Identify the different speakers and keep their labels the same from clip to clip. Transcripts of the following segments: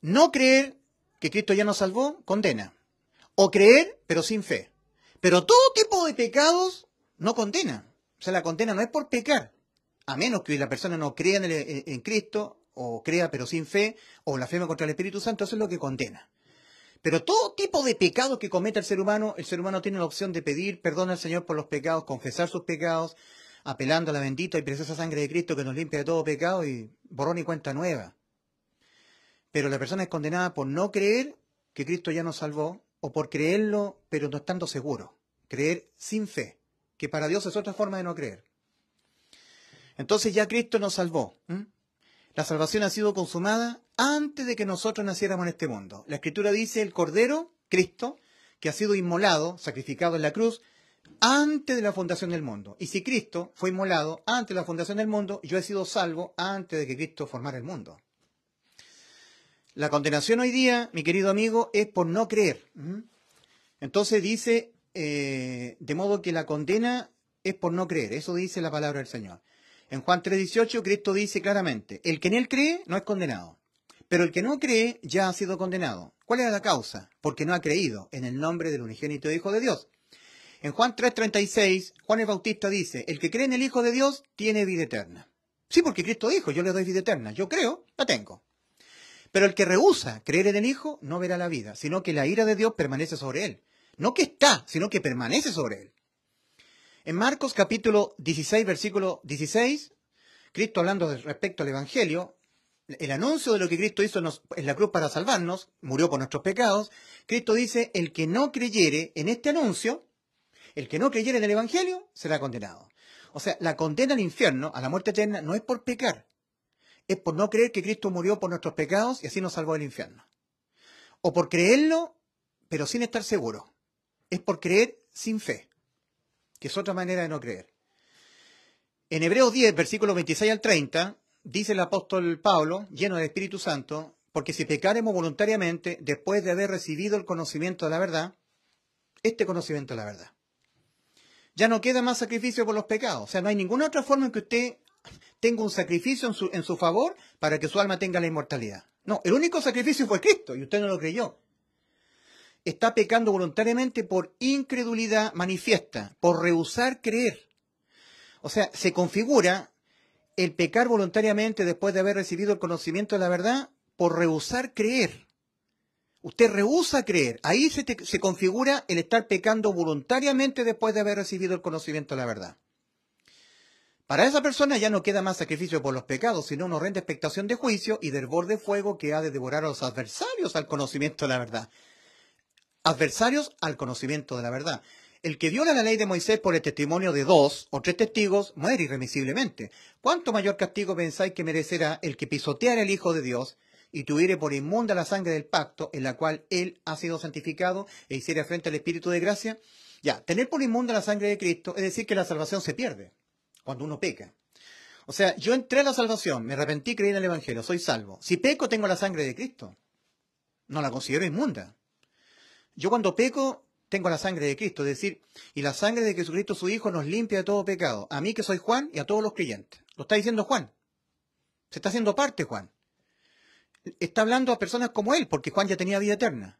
Speaker 1: No creer que Cristo ya nos salvó condena. O creer, pero sin fe. Pero todo tipo de pecados no condena. O sea, la condena no es por pecar. A menos que la persona no crea en, Cristo, o crea pero sin fe, o la blasfema contra el Espíritu Santo, eso es lo que condena. Pero todo tipo de pecados que cometa el ser humano, el ser humano tiene la opción de pedir perdón al Señor por los pecados, confesar sus pecados, apelando a la bendita y preciosa sangre de Cristo que nos limpia de todo pecado y borrón y cuenta nueva. Pero la persona es condenada por no creer que Cristo ya nos salvó o por creerlo pero no estando seguro. Creer sin fe, que para Dios es otra forma de no creer. Entonces ya Cristo nos salvó. La salvación ha sido consumada antes de que nosotros naciéramos en este mundo. La escritura dice el Cordero, Cristo, que ha sido inmolado, sacrificado en la cruz, antes de la fundación del mundo. Y si Cristo fue inmolado antes de la fundación del mundo, yo he sido salvo antes de que Cristo formara el mundo. La condenación hoy día, mi querido amigo, es por no creer. Entonces dice, eh, de modo que la condena es por no creer. Eso dice la palabra del Señor. En Juan 3:18 Cristo dice claramente, el que en él cree no es condenado, pero el que no cree ya ha sido condenado. ¿Cuál es la causa? Porque no ha creído en el nombre del unigénito Hijo de Dios. En Juan 3:36 Juan el Bautista dice, el que cree en el Hijo de Dios tiene vida eterna. Sí, porque Cristo dijo, yo le doy vida eterna, yo creo, la tengo. Pero el que rehúsa creer en el Hijo no verá la vida, sino que la ira de Dios permanece sobre él. No que está, sino que permanece sobre él. En Marcos capítulo 16, versículo 16, Cristo hablando respecto al Evangelio, el anuncio de lo que Cristo hizo en la cruz para salvarnos, murió por nuestros pecados, Cristo dice, el que no creyere en este anuncio, el que no creyere en el Evangelio, será condenado. O sea, la condena al infierno, a la muerte eterna, no es por pecar, es por no creer que Cristo murió por nuestros pecados y así nos salvó del infierno. O por creerlo, pero sin estar seguro. Es por creer sin fe, que es otra manera de no creer. En Hebreos 10, versículos 26 al 30, dice el apóstol Pablo, lleno del Espíritu Santo, porque si pecaremos voluntariamente después de haber recibido el conocimiento de la verdad, este conocimiento de la verdad. Ya no queda más sacrificio por los pecados. O sea, no hay ninguna otra forma en que usted tengo un sacrificio en su, favor para que su alma tenga la inmortalidad. No, el único sacrificio fue Cristo y usted no lo creyó. Está pecando voluntariamente por incredulidad manifiesta, por rehusar creer. O sea, se configura el pecar voluntariamente después de haber recibido el conocimiento de la verdad por rehusar creer. Usted rehúsa creer. Ahí se configura el estar pecando voluntariamente después de haber recibido el conocimiento de la verdad. Para esa persona ya no queda más sacrificio por los pecados, sino una horrenda expectación de juicio y del borde de fuego que ha de devorar a los adversarios al conocimiento de la verdad. Adversarios al conocimiento de la verdad. El que viola la ley de Moisés por el testimonio de dos o tres testigos muere irremisiblemente. ¿Cuánto mayor castigo pensáis que merecerá el que pisoteara el Hijo de Dios y tuviere por inmunda la sangre del pacto en la cual él ha sido santificado e hiciera frente al Espíritu de gracia? Ya, tener por inmunda la sangre de Cristo es decir que la salvación se pierde cuando uno peca. O sea, yo entré a la salvación, me arrepentí, creí en el Evangelio, soy salvo. Si peco, tengo la sangre de Cristo. No la considero inmunda. Yo cuando peco, tengo la sangre de Cristo, es decir, y la sangre de Jesucristo su Hijo nos limpia de todo pecado, a mí que soy Juan y a todos los creyentes. Lo está diciendo Juan. Se está haciendo parte Juan. Está hablando a personas como él, porque Juan ya tenía vida eterna.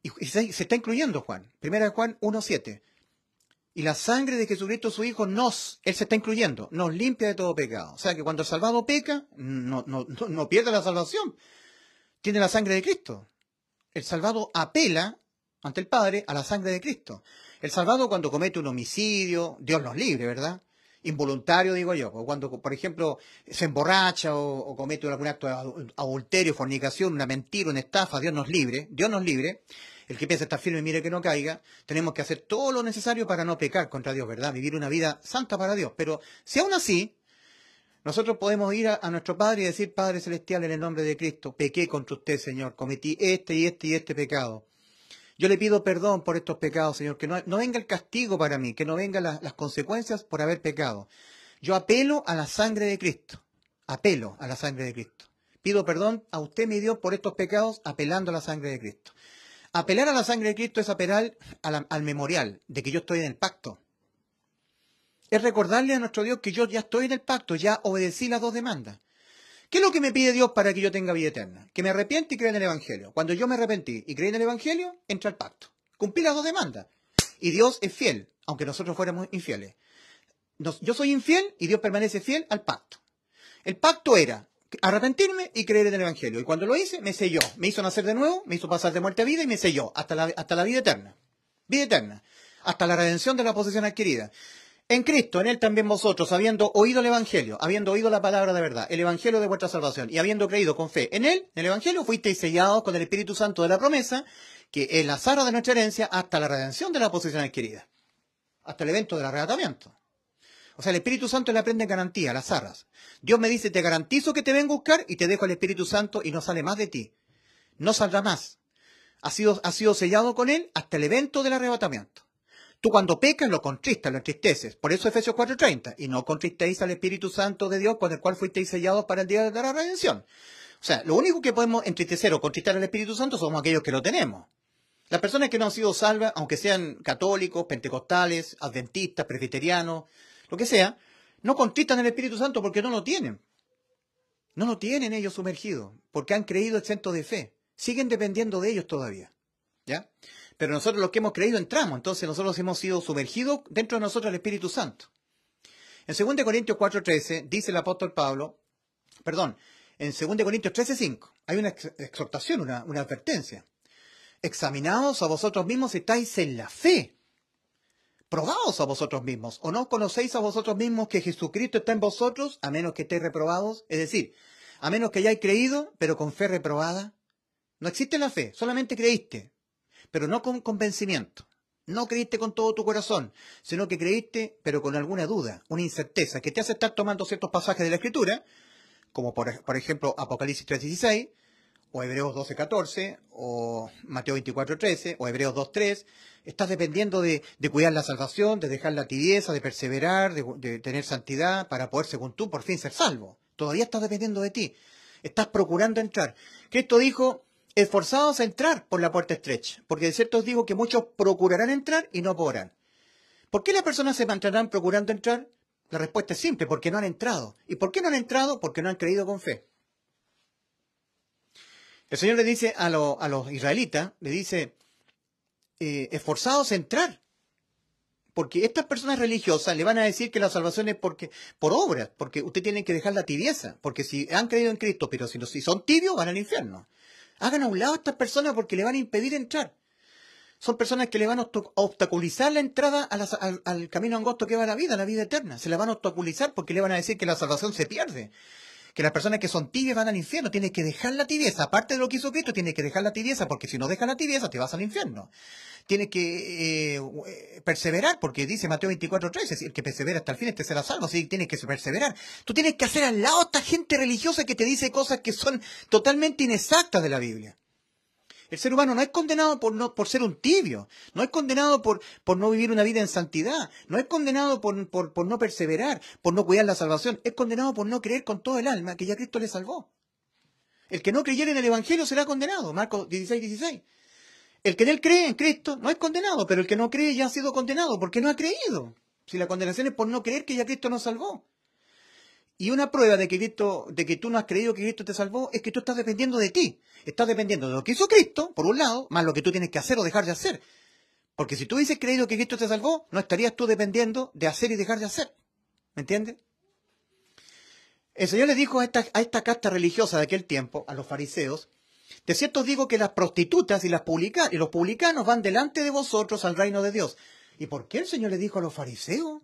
Speaker 1: Y se, está incluyendo Juan. Primera de Juan 1.7. Y la sangre de Jesucristo su Hijo nos, Él se está incluyendo, nos limpia de todo pecado. O sea que cuando el salvado peca, no, no, no pierde la salvación. Tiene la sangre de Cristo. El salvado apela ante el Padre a la sangre de Cristo. El salvado cuando comete un homicidio, Dios nos libre, ¿verdad? Involuntario, digo yo. cuando, por ejemplo, se emborracha o, o comete algún acto de adulterio, fornicación, una mentira, una estafa, Dios nos libre. Dios nos libre el que piensa estar firme, mire que no caiga, tenemos que hacer todo lo necesario para no pecar contra Dios, ¿verdad? Vivir una vida santa para Dios. Pero si aún así, nosotros podemos ir a, nuestro Padre y decir, Padre Celestial, en el nombre de Cristo, pequé contra usted, Señor, cometí este y este y este pecado. Yo le pido perdón por estos pecados, Señor, que no, venga el castigo para mí, que no vengan las consecuencias por haber pecado. Yo apelo a la sangre de Cristo, apelo a la sangre de Cristo. Pido perdón a usted, mi Dios, por estos pecados, apelando a la sangre de Cristo. Apelar a la sangre de Cristo es apelar al memorial de que yo estoy en el pacto. Es recordarle a nuestro Dios que yo ya estoy en el pacto, ya obedecí las dos demandas. ¿Qué es lo que me pide Dios para que yo tenga vida eterna? Que me arrepiente y crea en el Evangelio. Cuando yo me arrepentí y creí en el Evangelio, entra al pacto. Cumplí las dos demandas. Y Dios es fiel, aunque nosotros fuéramos infieles. yo soy infiel y Dios permanece fiel al pacto. El pacto era arrepentirme y creer en el Evangelio. Y cuando lo hice, me selló. Me hizo nacer de nuevo, me hizo pasar de muerte a vida y me selló hasta la, hasta la vida eterna. Vida eterna. Hasta la redención de la posesión adquirida. En Cristo, en Él también vosotros, habiendo oído el Evangelio, habiendo oído la palabra de verdad, el Evangelio de vuestra salvación, y habiendo creído con fe en Él, en el Evangelio, fuisteis sellados con el Espíritu Santo de la promesa, que es la zarra de nuestra herencia hasta la redención de la posesión adquirida, hasta el evento del arrebatamiento. O sea, el Espíritu Santo le aprende en garantía, las arras. Dios me dice, te garantizo que te ven a buscar y te dejo el Espíritu Santo y no sale más de ti. No saldrá más. Ha sido, sellado con él hasta el evento del arrebatamiento. Tú cuando pecas lo contristas, lo entristeces. Por eso Efesios 4:30. Y no contristeis al Espíritu Santo de Dios con el cual fuisteis sellados para el día de la redención. O sea, lo único que podemos entristecer o contristar al Espíritu Santo somos aquellos que lo tenemos. Las personas que no han sido salvas, aunque sean católicos, pentecostales, adventistas, presbiterianos, lo que sea, no contristan el Espíritu Santo porque no lo tienen. No lo tienen ellos sumergido, porque han creído exento de fe. Siguen dependiendo de ellos todavía. ¿Ya? Pero nosotros los que hemos creído entramos, entonces nosotros hemos sido sumergidos dentro de nosotros el Espíritu Santo. En 2 Corintios 4:13 dice el apóstol Pablo, perdón, en 2 Corintios 13:5 hay una exhortación, una, una advertencia. Examinaos a vosotros mismos si estáis en la fe probados a vosotros mismos, o no conocéis a vosotros mismos que Jesucristo está en vosotros, a menos que estéis reprobados, es decir, a menos que hayáis creído, pero con fe reprobada. No existe la fe, solamente creíste, pero no con convencimiento. No creíste con todo tu corazón, sino que creíste, pero con alguna duda, una incerteza, que te hace estar tomando ciertos pasajes de la Escritura, como por, ejemplo Apocalipsis 3.16, o Hebreos 12.14, o Mateo 24.13, o Hebreos 2.3. Estás dependiendo de, cuidar la salvación, de dejar la tibieza, de perseverar, de, tener santidad para poder, según tú, por fin ser salvo. Todavía estás dependiendo de ti. Estás procurando entrar. Cristo dijo, esforzados a entrar por la puerta estrecha, porque de cierto os digo que muchos procurarán entrar y no podrán. ¿Por qué las personas se mantendrán procurando entrar? La respuesta es simple, porque no han entrado. ¿Y por qué no han entrado? Porque no han creído con fe. El Señor le dice a, los israelitas, le dice, eh, esforzados a entrar, porque estas personas religiosas le van a decir que la salvación es porque, por obras, porque usted tiene que dejar la tibieza, porque si han creído en Cristo, pero si, no, si son tibios, van al infierno. Hagan a un lado a estas personas porque le van a impedir entrar. Son personas que le van a obstaculizar la entrada al, camino angosto que va a la vida, a la vida eterna. Se la van a obstaculizar porque le van a decir que la salvación se pierde que las personas que son tibias van al infierno. Tienes que dejar la tibieza. Aparte de lo que hizo Cristo, tienes que dejar la tibieza, porque si no dejas la tibieza, te vas al infierno. Tienes que eh, eh, perseverar, porque dice Mateo 13, el que persevera hasta el fin, este será salvo. Así que tienes que perseverar. Tú tienes que hacer al lado a esta gente religiosa que te dice cosas que son totalmente inexactas de la Biblia. El ser humano no es condenado por, no, por ser un tibio, no es condenado por, por no vivir una vida en santidad, no es condenado por, por, no perseverar, por no cuidar la salvación, es condenado por no creer con todo el alma que ya Cristo le salvó. El que no creyera en el Evangelio será condenado, Marcos 16, 16. El que en él cree en Cristo no es condenado, pero el que no cree ya ha sido condenado porque no ha creído. Si la condenación es por no creer que ya Cristo nos salvó. Y una prueba de que, de que tú no has creído que Cristo te salvó es que tú estás dependiendo de ti. Estás dependiendo de lo que hizo Cristo, por un lado, más lo que tú tienes que hacer o dejar de hacer. Porque si tú hubieses creído que Cristo te salvó, no estarías tú dependiendo de hacer y dejar de hacer. ¿Me entiendes? El Señor le dijo a esta, a casta religiosa de aquel tiempo, a los fariseos, de cierto os digo que las prostitutas y, y los publicanos van delante de vosotros al reino de Dios. ¿Y por qué el Señor le dijo a los fariseos?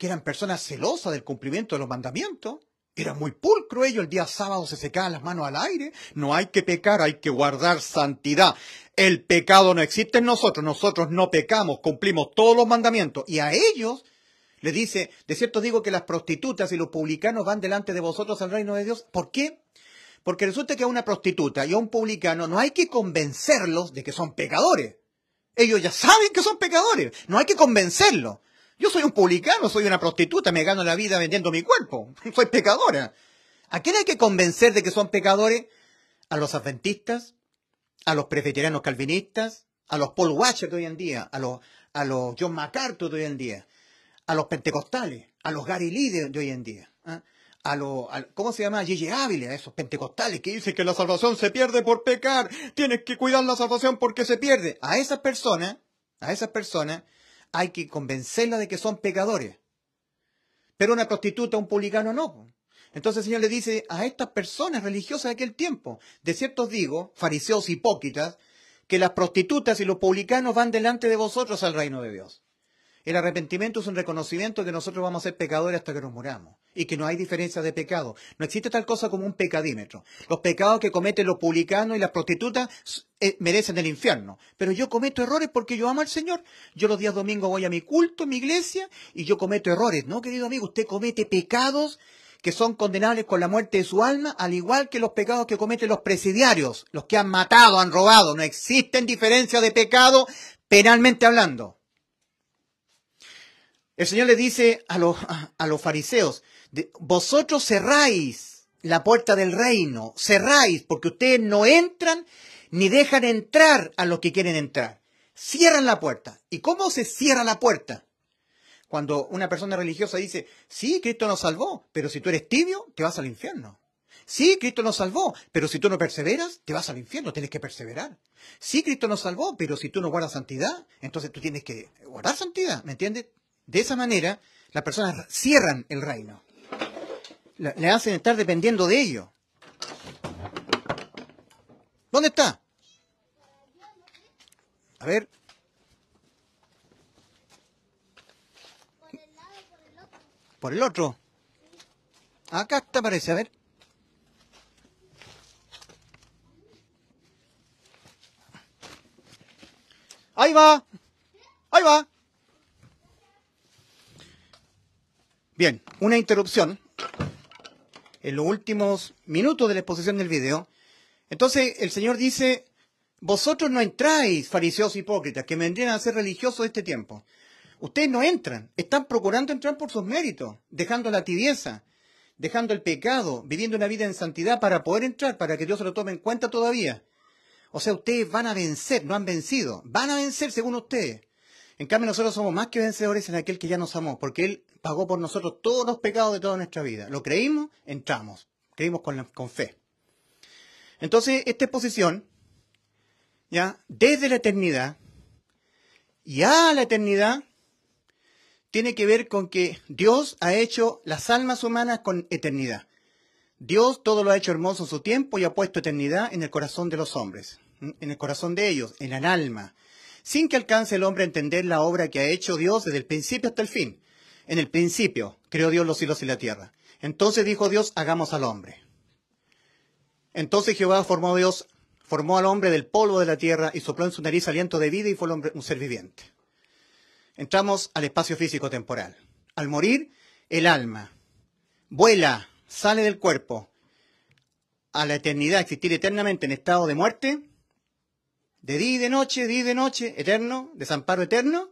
Speaker 1: que eran personas celosas del cumplimiento de los mandamientos. Era muy pulcro ellos, el día sábado se secaban las manos al aire. No hay que pecar, hay que guardar santidad. El pecado no existe en nosotros, nosotros no pecamos, cumplimos todos los mandamientos. Y a ellos le dice, de cierto digo que las prostitutas y los publicanos van delante de vosotros al reino de Dios. ¿Por qué? Porque resulta que a una prostituta y a un publicano no hay que convencerlos de que son pecadores. Ellos ya saben que son pecadores, no hay que convencerlos. Yo soy un publicano, soy una prostituta, me gano la vida vendiendo mi cuerpo. Soy pecadora. ¿A quién hay que convencer de que son pecadores? ¿A los adventistas? ¿A los presbiterianos calvinistas? ¿A los Paul Watcher de hoy en día? ¿A los, a los John MacArthur de hoy en día? ¿A los pentecostales? ¿A los Gary Lee de, hoy en día? ¿Ah? A los, ¿cómo se llama? Gigi a esos pentecostales que dicen que la salvación se pierde por pecar, tienes que cuidar la salvación porque se pierde. A esas personas, a esas personas, hay que convencerla de que son pecadores. Pero una prostituta, un publicano, no. Entonces el Señor le dice a estas personas religiosas de aquel tiempo, de ciertos digo, fariseos hipócritas, que las prostitutas y los publicanos van delante de vosotros al reino de Dios. El arrepentimiento es un reconocimiento de que nosotros vamos a ser pecadores hasta que nos muramos y que no hay diferencia de pecado. No existe tal cosa como un pecadímetro. Los pecados que cometen los publicanos y las prostitutas eh, merecen el infierno. Pero yo cometo errores porque yo amo al Señor. Yo los días domingos voy a mi culto, a mi iglesia, y yo cometo errores. No, querido amigo, usted comete pecados que son condenables con la muerte de su alma, al igual que los pecados que cometen los presidiarios, los que han matado, han robado. No existen diferencias de pecado penalmente hablando. El Señor le dice a los, a los fariseos, vosotros cerráis la puerta del reino, cerráis porque ustedes no entran ni dejan entrar a los que quieren entrar. Cierran la puerta. ¿Y cómo se cierra la puerta? Cuando una persona religiosa dice, sí, Cristo nos salvó, pero si tú eres tibio, te vas al infierno. Sí, Cristo nos salvó, pero si tú no perseveras, te vas al infierno, tienes que perseverar. Sí, Cristo nos salvó, pero si tú no guardas santidad, entonces tú tienes que guardar santidad, ¿me entiendes? De esa manera, las personas cierran el reino. Le hacen estar dependiendo de ello. ¿Dónde está? A ver. Por el otro. Acá está, parece. A ver. Ahí va. Ahí va. Bien, una interrupción en los últimos minutos de la exposición del video. Entonces el Señor dice, vosotros no entráis, fariseos hipócritas, que vendrían a ser religiosos este tiempo. Ustedes no entran, están procurando entrar por sus méritos, dejando la tibieza, dejando el pecado, viviendo una vida en santidad para poder entrar, para que Dios se lo tome en cuenta todavía. O sea, ustedes van a vencer, no han vencido, van a vencer según ustedes. En cambio, nosotros somos más que vencedores en aquel que ya nos amó, porque Él pagó por nosotros todos los pecados de toda nuestra vida. Lo creímos, entramos. Creímos con, fe. Entonces, esta exposición, ya, desde la eternidad y a la eternidad, tiene que ver con que Dios ha hecho las almas humanas con eternidad. Dios todo lo ha hecho hermoso en su tiempo y ha puesto eternidad en el corazón de los hombres, en el corazón de ellos, en el alma sin que alcance el hombre a entender la obra que ha hecho Dios desde el principio hasta el fin. En el principio creó Dios los cielos y la tierra. Entonces dijo Dios, hagamos al hombre. Entonces Jehová formó Dios, formó al hombre del polvo de la tierra y sopló en su nariz aliento de vida y fue un ser viviente. Entramos al espacio físico temporal. Al morir, el alma vuela, sale del cuerpo a la eternidad, existir eternamente en estado de muerte de día y de noche, día y de noche, eterno, desamparo eterno,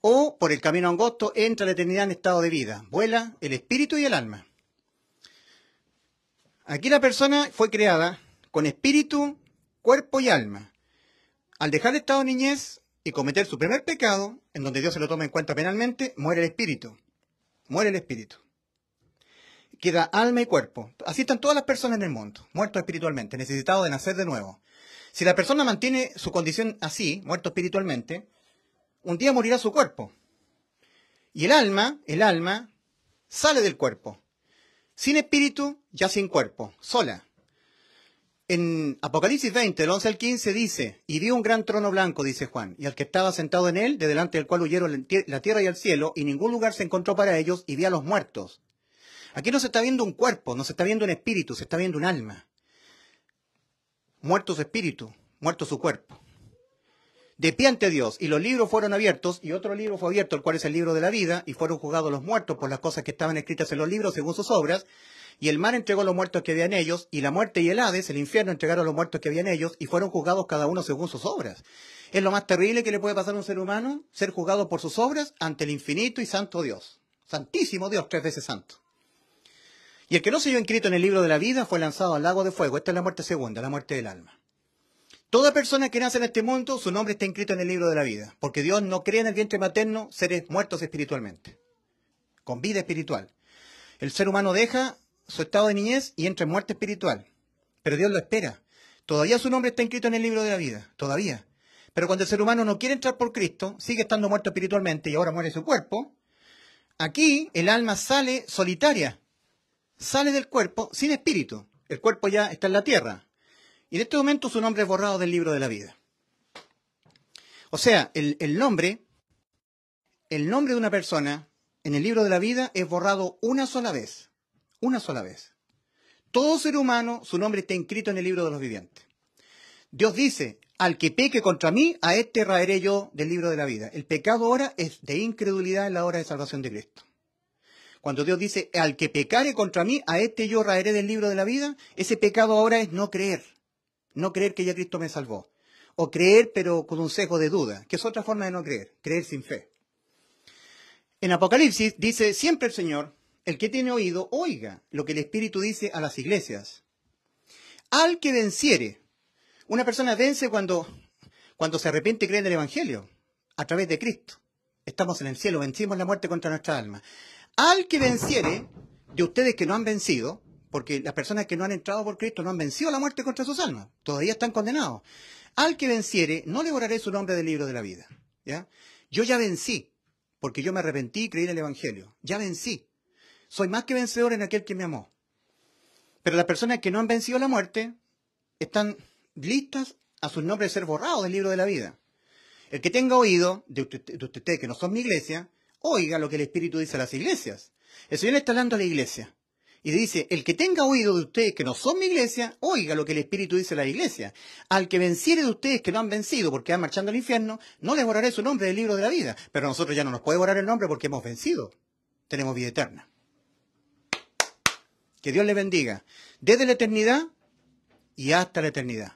Speaker 1: o por el camino angosto entra la eternidad en estado de vida, vuela el espíritu y el alma. Aquí la persona fue creada con espíritu, cuerpo y alma. Al dejar el estado de niñez y cometer su primer pecado, en donde Dios se lo toma en cuenta penalmente, muere el espíritu. Muere el espíritu. Queda alma y cuerpo. Así están todas las personas en el mundo, muertos espiritualmente, necesitados de nacer de nuevo. Si la persona mantiene su condición así, muerto espiritualmente, un día morirá su cuerpo. Y el alma, el alma, sale del cuerpo. Sin espíritu, ya sin cuerpo, sola. En Apocalipsis 20, del 11 al 15, dice, y vi un gran trono blanco, dice Juan, y al que estaba sentado en él, de delante del cual huyeron la tierra y el cielo, y ningún lugar se encontró para ellos, y vi a los muertos. Aquí no se está viendo un cuerpo, no se está viendo un espíritu, se está viendo un alma muerto su espíritu, muerto su cuerpo. De pie ante Dios, y los libros fueron abiertos, y otro libro fue abierto, el cual es el libro de la vida, y fueron juzgados los muertos por las cosas que estaban escritas en los libros según sus obras, y el mar entregó los muertos que había en ellos, y la muerte y el Hades, el infierno, entregaron a los muertos que había en ellos, y fueron juzgados cada uno según sus obras. Es lo más terrible que le puede pasar a un ser humano, ser juzgado por sus obras ante el infinito y santo Dios. Santísimo Dios, tres veces santo. Y el que no se vio inscrito en el libro de la vida fue lanzado al lago de fuego. Esta es la muerte segunda, la muerte del alma. Toda persona que nace en este mundo, su nombre está inscrito en el libro de la vida, porque Dios no crea en el vientre materno seres muertos espiritualmente, con vida espiritual. El ser humano deja su estado de niñez y entra en muerte espiritual, pero Dios lo espera. Todavía su nombre está inscrito en el libro de la vida, todavía. Pero cuando el ser humano no quiere entrar por Cristo, sigue estando muerto espiritualmente y ahora muere su cuerpo, aquí el alma sale solitaria sale del cuerpo sin espíritu. El cuerpo ya está en la tierra. Y en este momento su nombre es borrado del libro de la vida. O sea, el, nombre, el nombre de una persona en el libro de la vida es borrado una sola vez. Una sola vez. Todo ser humano, su nombre está inscrito en el libro de los vivientes. Dios dice, al que peque contra mí, a este raeré yo del libro de la vida. El pecado ahora es de incredulidad en la hora de salvación de Cristo. Cuando Dios dice, al que pecare contra mí, a este yo raeré del libro de la vida, ese pecado ahora es no creer. No creer que ya Cristo me salvó. O creer pero con un sesgo de duda, que es otra forma de no creer, creer sin fe. En Apocalipsis dice siempre el Señor, el que tiene oído, oiga lo que el Espíritu dice a las iglesias. Al que venciere. Una persona vence cuando, cuando se arrepiente y cree en el Evangelio, a través de Cristo. Estamos en el cielo, vencimos la muerte contra nuestra alma. Al que venciere, de ustedes que no han vencido, porque las personas que no han entrado por Cristo no han vencido la muerte contra sus almas, todavía están condenados. Al que venciere, no le borraré su nombre del libro de la vida. ¿ya? Yo ya vencí, porque yo me arrepentí y creí en el Evangelio. Ya vencí. Soy más que vencedor en aquel que me amó. Pero las personas que no han vencido la muerte están listas a su nombre ser borrados del libro de la vida. El que tenga oído, de ustedes usted, que no son mi iglesia, oiga lo que el Espíritu dice a las iglesias. El Señor está hablando a la iglesia. Y dice, el que tenga oído de ustedes que no son mi iglesia, oiga lo que el Espíritu dice a la iglesia. Al que venciere de ustedes que no han vencido porque van marchando al infierno, no les borraré su nombre del libro de la vida. Pero nosotros ya no nos puede borrar el nombre porque hemos vencido. Tenemos vida eterna. Que Dios le bendiga. Desde la eternidad y hasta la eternidad.